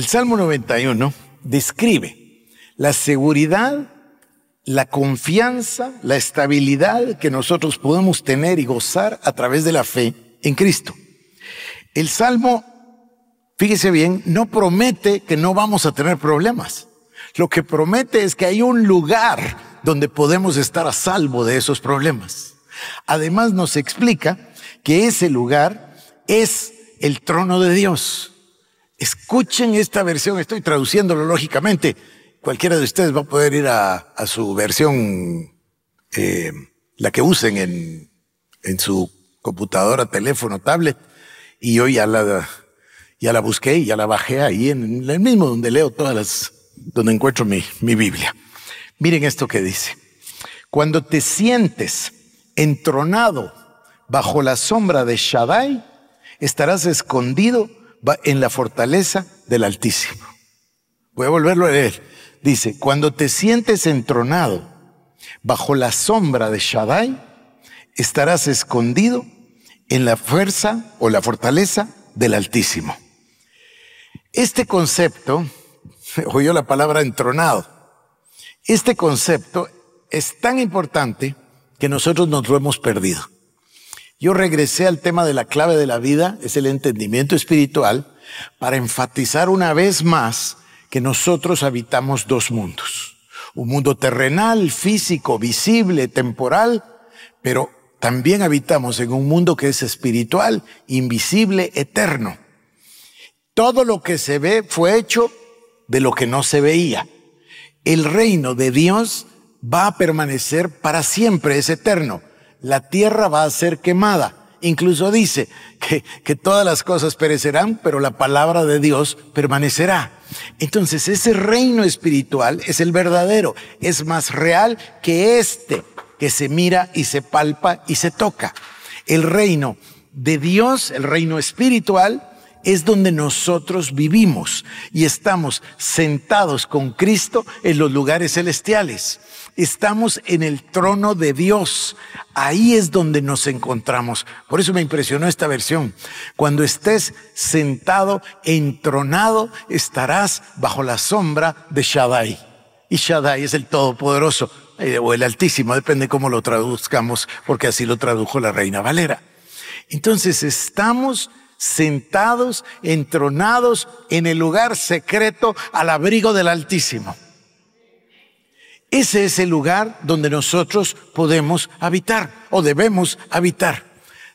El Salmo 91 describe la seguridad, la confianza, la estabilidad que nosotros podemos tener y gozar a través de la fe en Cristo. El Salmo, fíjese bien, no promete que no vamos a tener problemas. Lo que promete es que hay un lugar donde podemos estar a salvo de esos problemas. Además nos explica que ese lugar es el trono de Dios. Escuchen esta versión, estoy traduciéndolo lógicamente. Cualquiera de ustedes va a poder ir a, su versión, eh, la que usen en, su computadora, teléfono, tablet. Y yo ya la, ya la busqué y ya la bajé ahí en el mismo donde leo todas las, donde encuentro mi, mi Biblia. Miren esto que dice. Cuando te sientes entronado bajo la sombra de Shaddai, estarás escondido va en la fortaleza del Altísimo. Voy a volverlo a leer. Dice, cuando te sientes entronado bajo la sombra de Shaddai, estarás escondido en la fuerza o la fortaleza del Altísimo. Este concepto, oyó la palabra entronado, este concepto es tan importante que nosotros nos lo hemos perdido. Yo regresé al tema de la clave de la vida, es el entendimiento espiritual, para enfatizar una vez más que nosotros habitamos dos mundos. Un mundo terrenal, físico, visible, temporal, pero también habitamos en un mundo que es espiritual, invisible, eterno. Todo lo que se ve fue hecho de lo que no se veía. El reino de Dios va a permanecer para siempre, es eterno la tierra va a ser quemada. Incluso dice que, que, todas las cosas perecerán, pero la palabra de Dios permanecerá. Entonces ese reino espiritual es el verdadero, es más real que este que se mira y se palpa y se toca. El reino de Dios, el reino espiritual, es donde nosotros vivimos y estamos sentados con Cristo en los lugares celestiales estamos en el trono de Dios. Ahí es donde nos encontramos. Por eso me impresionó esta versión. Cuando estés sentado, entronado, estarás bajo la sombra de Shaddai. Y Shaddai es el Todopoderoso eh, o el Altísimo, depende cómo lo traduzcamos, porque así lo tradujo la Reina Valera. Entonces estamos sentados, entronados en el lugar secreto al abrigo del Altísimo. Ese es el lugar donde nosotros podemos habitar o debemos habitar.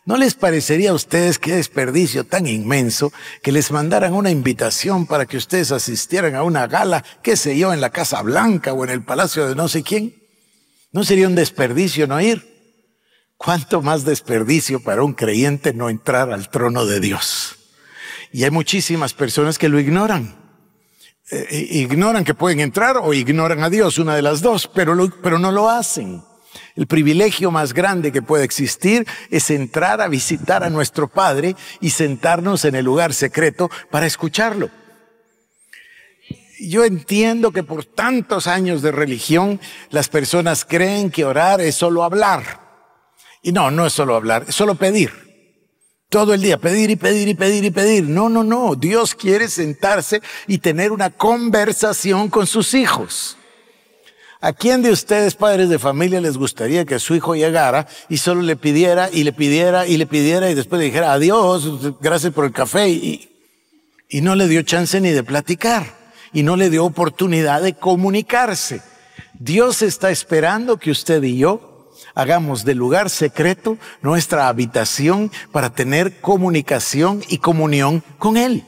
¿No les parecería a ustedes qué desperdicio tan inmenso que les mandaran una invitación para que ustedes asistieran a una gala, qué sé yo, en la Casa Blanca o en el Palacio de no sé quién? ¿No sería un desperdicio no ir? ¿Cuánto más desperdicio para un creyente no entrar al trono de Dios? Y hay muchísimas personas que lo ignoran. Eh, ignoran que pueden entrar o ignoran a Dios, una de las dos, pero, pero no lo hacen. El privilegio más grande que puede existir es entrar a visitar a nuestro Padre y sentarnos en el lugar secreto para escucharlo. Yo entiendo que por tantos años de religión las personas creen que orar es solo hablar. Y no, no es solo hablar, es solo pedir todo el día, pedir y pedir y pedir y pedir. No, no, no. Dios quiere sentarse y tener una conversación con sus hijos. ¿A quién de ustedes, padres de familia, les gustaría que su hijo llegara y solo le pidiera y le pidiera y le pidiera y después le dijera adiós, gracias por el café y, y no le dio chance ni de platicar y no le dio oportunidad de comunicarse? Dios está esperando que usted y yo hagamos del lugar secreto nuestra habitación para tener comunicación y comunión con Él.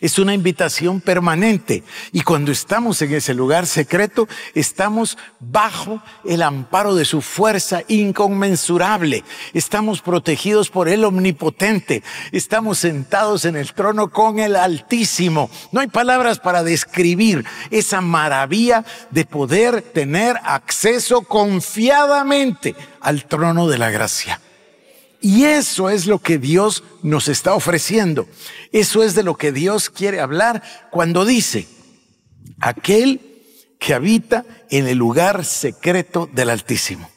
Es una invitación permanente. Y cuando estamos en ese lugar secreto, estamos bajo el amparo de su fuerza inconmensurable. Estamos protegidos por el omnipotente. Estamos sentados en el trono con el Altísimo. No hay palabras para describir esa maravilla de poder tener acceso confiadamente al trono de la gracia. Y eso es lo que Dios nos está ofreciendo. Eso es de lo que Dios quiere hablar cuando dice, aquel que habita en el lugar secreto del Altísimo.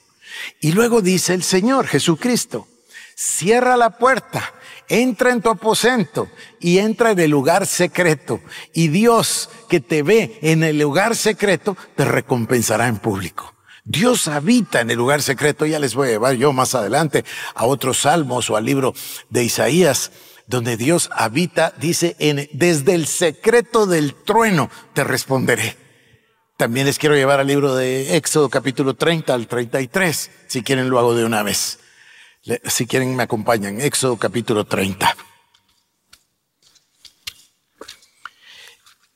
Y luego dice el Señor Jesucristo, cierra la puerta, entra en tu aposento y entra en el lugar secreto. Y Dios que te ve en el lugar secreto te recompensará en público. Dios habita en el lugar secreto. Ya les voy a llevar yo más adelante a otros salmos o al libro de Isaías, donde Dios habita, dice, en, desde el secreto del trueno te responderé. También les quiero llevar al libro de Éxodo capítulo 30 al 33. Si quieren lo hago de una vez. Si quieren me acompañan. Éxodo capítulo 30.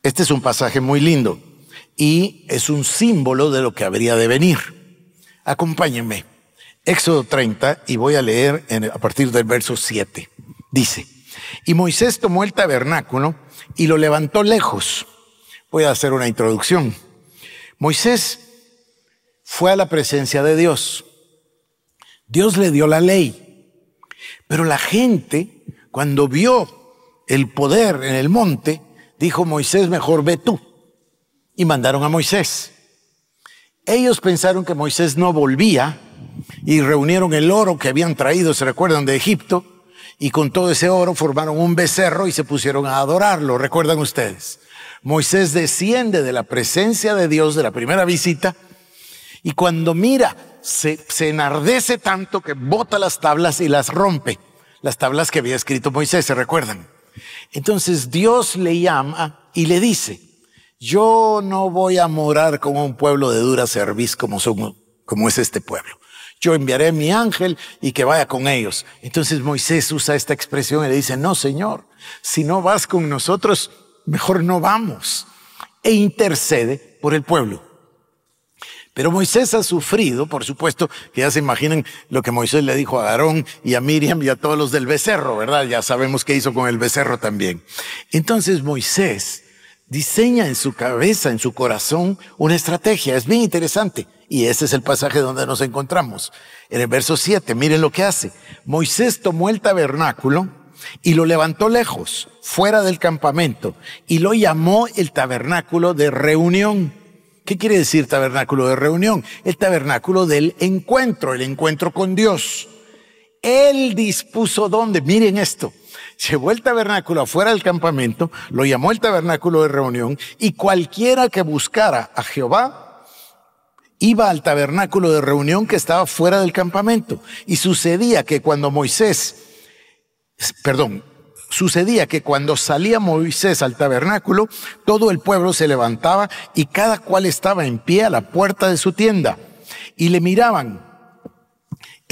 Este es un pasaje muy lindo y es un símbolo de lo que habría de venir. Acompáñenme. Éxodo 30 y voy a leer a partir del verso 7. Dice, y Moisés tomó el tabernáculo y lo levantó lejos. Voy a hacer una introducción. Moisés fue a la presencia de Dios. Dios le dio la ley. Pero la gente, cuando vio el poder en el monte, dijo, Moisés, mejor ve tú y mandaron a Moisés. Ellos pensaron que Moisés no volvía y reunieron el oro que habían traído, se recuerdan, de Egipto, y con todo ese oro formaron un becerro y se pusieron a adorarlo, recuerdan ustedes. Moisés desciende de la presencia de Dios de la primera visita y cuando mira, se, enardece tanto que bota las tablas y las rompe, las tablas que había escrito Moisés, se recuerdan. Entonces Dios le llama y le dice, yo no voy a morar con un pueblo de dura cerviz como, como es este pueblo. Yo enviaré mi ángel y que vaya con ellos. Entonces Moisés usa esta expresión y le dice, no, Señor, si no vas con nosotros, mejor no vamos. E intercede por el pueblo. Pero Moisés ha sufrido, por supuesto, que ya se imaginan lo que Moisés le dijo a Aarón y a Miriam y a todos los del becerro, ¿verdad? Ya sabemos qué hizo con el becerro también. Entonces Moisés diseña en su cabeza, en su corazón, una estrategia. Es bien interesante. Y ese es el pasaje donde nos encontramos. En el verso 7, miren lo que hace. Moisés tomó el tabernáculo y lo levantó lejos, fuera del campamento, y lo llamó el tabernáculo de reunión. ¿Qué quiere decir tabernáculo de reunión? El tabernáculo del encuentro, el encuentro con Dios. Él dispuso dónde, miren esto, llevó el tabernáculo afuera del campamento, lo llamó el tabernáculo de reunión, y cualquiera que buscara a Jehová iba al tabernáculo de reunión que estaba fuera del campamento. Y sucedía que cuando Moisés, perdón, sucedía que cuando salía Moisés al tabernáculo, todo el pueblo se levantaba y cada cual estaba en pie a la puerta de su tienda y le miraban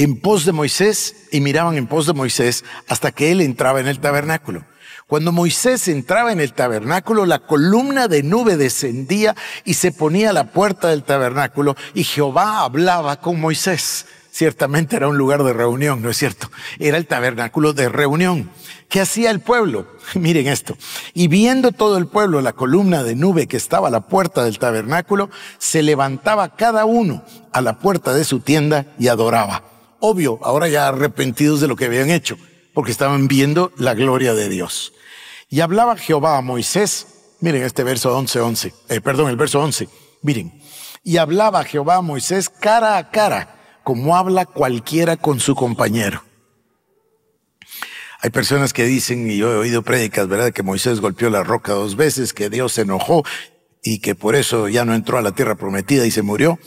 en pos de Moisés y miraban en pos de Moisés hasta que él entraba en el tabernáculo. Cuando Moisés entraba en el tabernáculo, la columna de nube descendía y se ponía a la puerta del tabernáculo y Jehová hablaba con Moisés. Ciertamente era un lugar de reunión, ¿no es cierto? Era el tabernáculo de reunión. ¿Qué hacía el pueblo? Miren esto. Y viendo todo el pueblo la columna de nube que estaba a la puerta del tabernáculo, se levantaba cada uno a la puerta de su tienda y adoraba obvio, ahora ya arrepentidos de lo que habían hecho, porque estaban viendo la gloria de Dios. Y hablaba Jehová a Moisés, miren este verso 11, 11, eh, perdón, el verso 11, miren, y hablaba Jehová a Moisés cara a cara, como habla cualquiera con su compañero. Hay personas que dicen, y yo he oído prédicas, ¿verdad?, que Moisés golpeó la roca dos veces, que Dios se enojó y que por eso ya no entró a la tierra prometida y se murió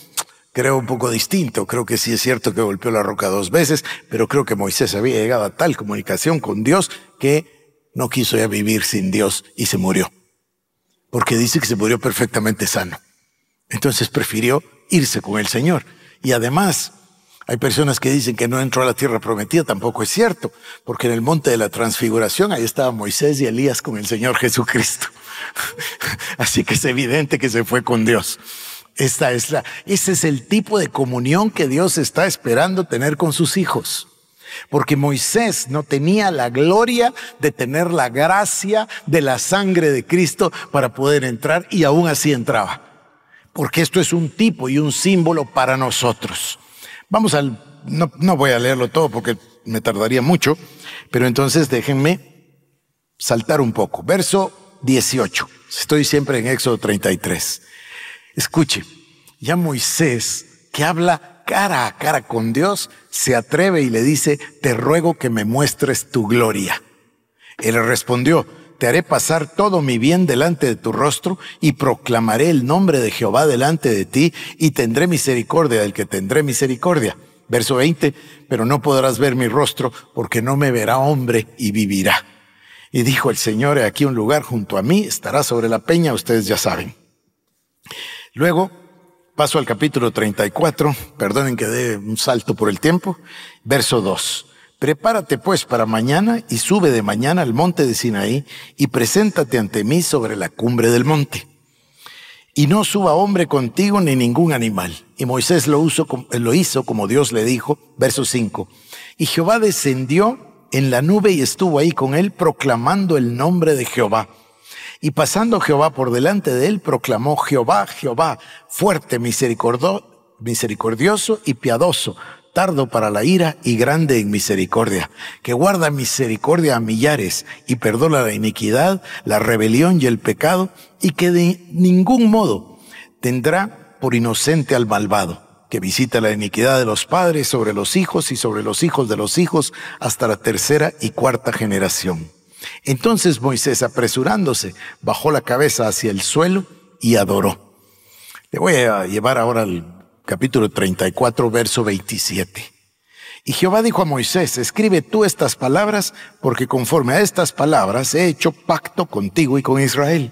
creo, un poco distinto. Creo que sí es cierto que golpeó la roca dos veces, pero creo que Moisés había llegado a tal comunicación con Dios que no quiso ya vivir sin Dios y se murió. Porque dice que se murió perfectamente sano. Entonces prefirió irse con el Señor. Y además, hay personas que dicen que no entró a la tierra prometida, tampoco es cierto, porque en el monte de la transfiguración ahí estaba Moisés y Elías con el Señor Jesucristo. Así que es evidente que se fue con Dios. Esta es la, ese es el tipo de comunión que Dios está esperando tener con sus hijos. Porque Moisés no tenía la gloria de tener la gracia de la sangre de Cristo para poder entrar y aún así entraba. Porque esto es un tipo y un símbolo para nosotros. Vamos al, no, no voy a leerlo todo porque me tardaría mucho, pero entonces déjenme saltar un poco. Verso 18. Estoy siempre en Éxodo 33. Escuche, ya Moisés, que habla cara a cara con Dios, se atreve y le dice, te ruego que me muestres tu gloria. Él respondió, te haré pasar todo mi bien delante de tu rostro y proclamaré el nombre de Jehová delante de ti y tendré misericordia del que tendré misericordia. Verso 20, pero no podrás ver mi rostro porque no me verá hombre y vivirá. Y dijo el Señor, aquí un lugar junto a mí, estará sobre la peña, ustedes ya saben. Luego paso al capítulo 34, perdonen que dé un salto por el tiempo, verso 2. Prepárate pues para mañana y sube de mañana al monte de Sinaí y preséntate ante mí sobre la cumbre del monte. Y no suba hombre contigo ni ningún animal. Y Moisés lo, lo hizo como Dios le dijo, verso 5. Y Jehová descendió en la nube y estuvo ahí con él proclamando el nombre de Jehová. Y pasando Jehová por delante de él, proclamó Jehová, Jehová, fuerte, misericordioso y piadoso, tardo para la ira y grande en misericordia, que guarda misericordia a millares y perdona la iniquidad, la rebelión y el pecado, y que de ningún modo tendrá por inocente al malvado que visita la iniquidad de los padres sobre los hijos y sobre los hijos de los hijos hasta la tercera y cuarta generación. Entonces Moisés, apresurándose, bajó la cabeza hacia el suelo y adoró. Le voy a llevar ahora al capítulo 34, verso 27. Y Jehová dijo a Moisés, escribe tú estas palabras, porque conforme a estas palabras he hecho pacto contigo y con Israel.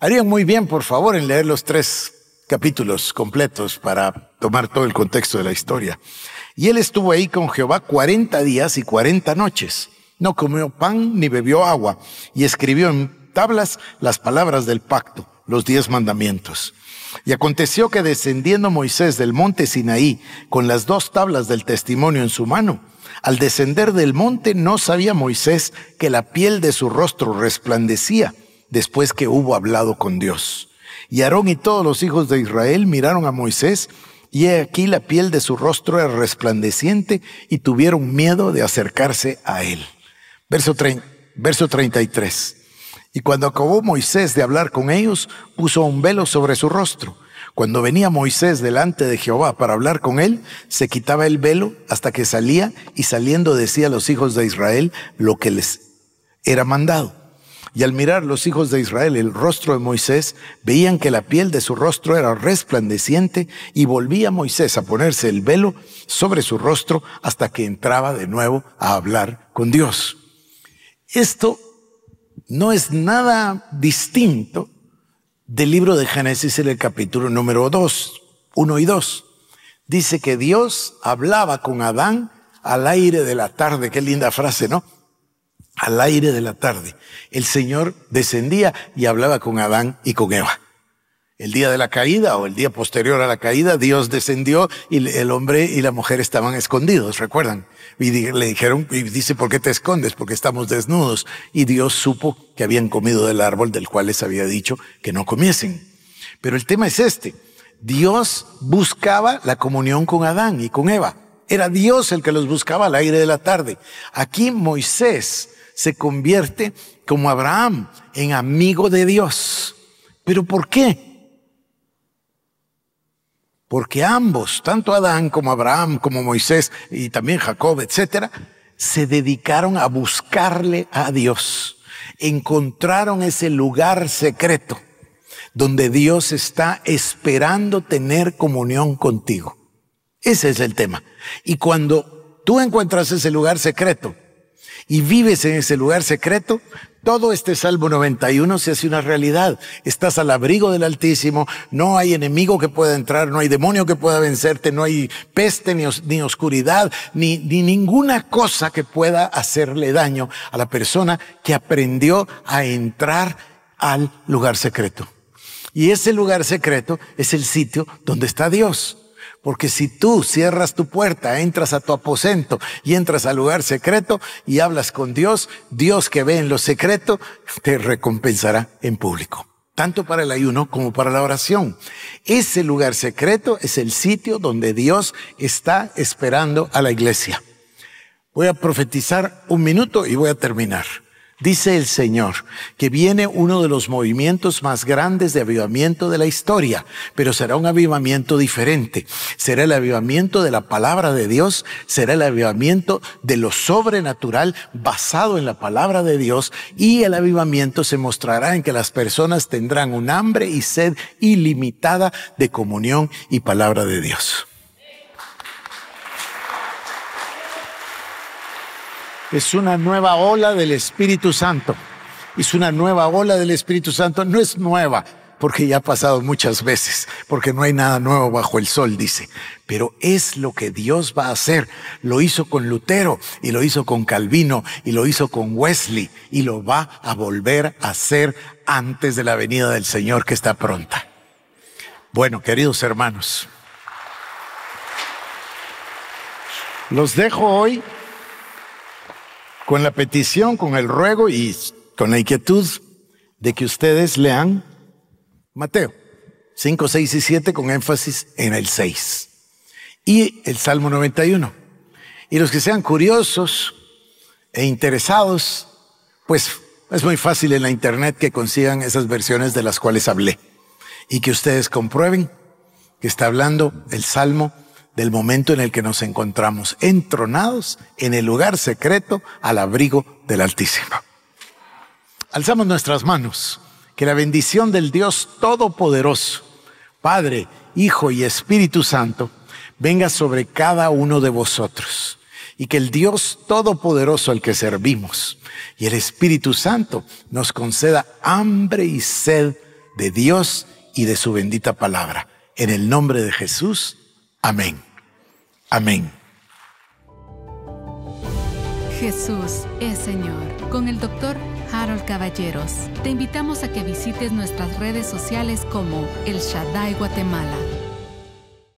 Harían muy bien, por favor, en leer los tres capítulos completos para tomar todo el contexto de la historia. Y él estuvo ahí con Jehová 40 días y 40 noches. No comió pan ni bebió agua y escribió en tablas las palabras del pacto, los diez mandamientos. Y aconteció que descendiendo Moisés del monte Sinaí con las dos tablas del testimonio en su mano, al descender del monte no sabía Moisés que la piel de su rostro resplandecía después que hubo hablado con Dios. Y Aarón y todos los hijos de Israel miraron a Moisés y he aquí la piel de su rostro era resplandeciente y tuvieron miedo de acercarse a él. Verso, 33. Y cuando acabó Moisés de hablar con ellos, puso un velo sobre su rostro. Cuando venía Moisés delante de Jehová para hablar con él, se quitaba el velo hasta que salía y saliendo decía a los hijos de Israel lo que les era mandado. Y al mirar los hijos de Israel el rostro de Moisés, veían que la piel de su rostro era resplandeciente y volvía Moisés a ponerse el velo sobre su rostro hasta que entraba de nuevo a hablar con Dios. Esto no es nada distinto del libro de Génesis en el capítulo número 2, 1 y 2. Dice que Dios hablaba con Adán al aire de la tarde. Qué linda frase, ¿no? Al aire de la tarde. El Señor descendía y hablaba con Adán y con Eva. El día de la caída o el día posterior a la caída, Dios descendió y el hombre y la mujer estaban escondidos, recuerdan. Y le dijeron, y dice, ¿por qué te escondes? Porque estamos desnudos. Y Dios supo que habían comido del árbol del cual les había dicho que no comiesen. Pero el tema es este. Dios buscaba la comunión con Adán y con Eva. Era Dios el que los buscaba al aire de la tarde. Aquí Moisés se convierte como Abraham en amigo de Dios. ¿Pero por qué? Porque ambos, tanto Adán como Abraham, como Moisés y también Jacob, etcétera, se dedicaron a buscarle a Dios. Encontraron ese lugar secreto donde Dios está esperando tener comunión contigo. Ese es el tema. Y cuando tú encuentras ese lugar secreto y vives en ese lugar secreto, todo este Salmo 91 se hace una realidad. Estás al abrigo del Altísimo, no hay enemigo que pueda entrar, no hay demonio que pueda vencerte, no hay peste, ni, oscuridad, ni ninguna cosa que pueda hacerle daño a la persona que aprendió a entrar al lugar secreto. Y ese lugar secreto es el sitio donde está Dios. Porque si tú cierras tu puerta, entras a tu aposento y entras al lugar secreto y hablas con Dios, Dios que ve en lo secreto te recompensará en público. Tanto para el ayuno como para la oración. Ese lugar secreto es el sitio donde Dios está esperando a la iglesia. Voy a profetizar un minuto y voy a terminar. Dice el Señor que viene uno de los movimientos más grandes de avivamiento de la historia, pero será un avivamiento diferente. Será el avivamiento de la palabra de Dios, será el avivamiento de lo sobrenatural basado en la palabra de Dios y el avivamiento se mostrará en que las personas tendrán un hambre y sed ilimitada de comunión y palabra de Dios. Es una nueva ola del Espíritu Santo. Es una nueva ola del Espíritu Santo. No es nueva, porque ya ha pasado muchas veces, porque no hay nada nuevo bajo el sol, dice. Pero es lo que Dios va a hacer. Lo hizo con Lutero y lo hizo con Calvino y lo hizo con Wesley y lo va a volver a hacer antes de la venida del Señor que está pronta. Bueno, queridos hermanos, los dejo hoy con la petición, con el ruego y con la inquietud de que ustedes lean Mateo 5, 6 y 7 con énfasis en el 6 y el Salmo 91. Y los que sean curiosos e interesados, pues es muy fácil en la internet que consigan esas versiones de las cuales hablé y que ustedes comprueben que está hablando el Salmo del momento en el que nos encontramos entronados en el lugar secreto al abrigo del Altísimo. Alzamos nuestras manos, que la bendición del Dios Todopoderoso, Padre, Hijo y Espíritu Santo, venga sobre cada uno de vosotros y que el Dios Todopoderoso al que servimos y el Espíritu Santo nos conceda hambre y sed de Dios y de su bendita palabra. En el nombre de Jesús, amén. Amén. Jesús es Señor. Con el doctor Harold Caballeros, te invitamos a que visites nuestras redes sociales como El Shaddai Guatemala